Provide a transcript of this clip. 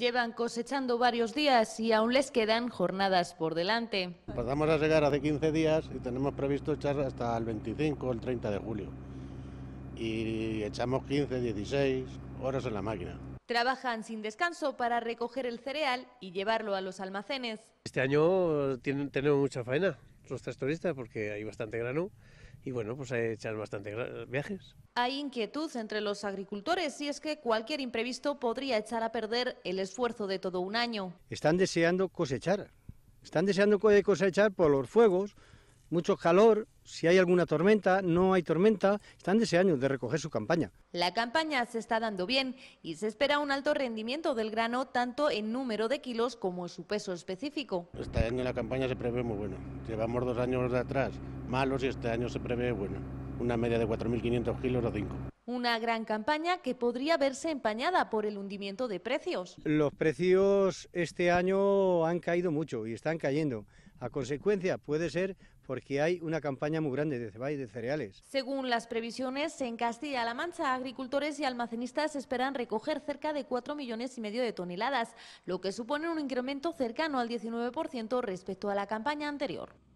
Llevan cosechando varios días y aún les quedan jornadas por delante. Pasamos a llegar hace 15 días y tenemos previsto echar hasta el 25 o el 30 de julio. Y echamos 15, 16 horas en la máquina. Trabajan sin descanso para recoger el cereal y llevarlo a los almacenes. Este año tenemos mucha faena los tractoristas porque hay bastante grano y bueno, pues hay echar bastante viajes. Hay inquietud entre los agricultores y es que cualquier imprevisto podría echar a perder el esfuerzo de todo un año. Están deseando cosechar, están deseando cosechar por los fuegos, mucho calor, si hay alguna tormenta, no hay tormenta, están deseando de recoger su campaña. La campaña se está dando bien y se espera un alto rendimiento del grano tanto en número de kilos como en su peso específico. Este año la campaña se prevé muy bueno. Llevamos dos años de atrás malos y este año se prevé bueno, una media de 4.500 kilos o 5. Una gran campaña que podría verse empañada por el hundimiento de precios. Los precios este año han caído mucho y están cayendo. A consecuencia, puede ser porque hay una campaña muy grande de cebada y de cereales. Según las previsiones, en Castilla-La Mancha, agricultores y almacenistas esperan recoger cerca de 4 millones y medio de toneladas, lo que supone un incremento cercano al 19% respecto a la campaña anterior.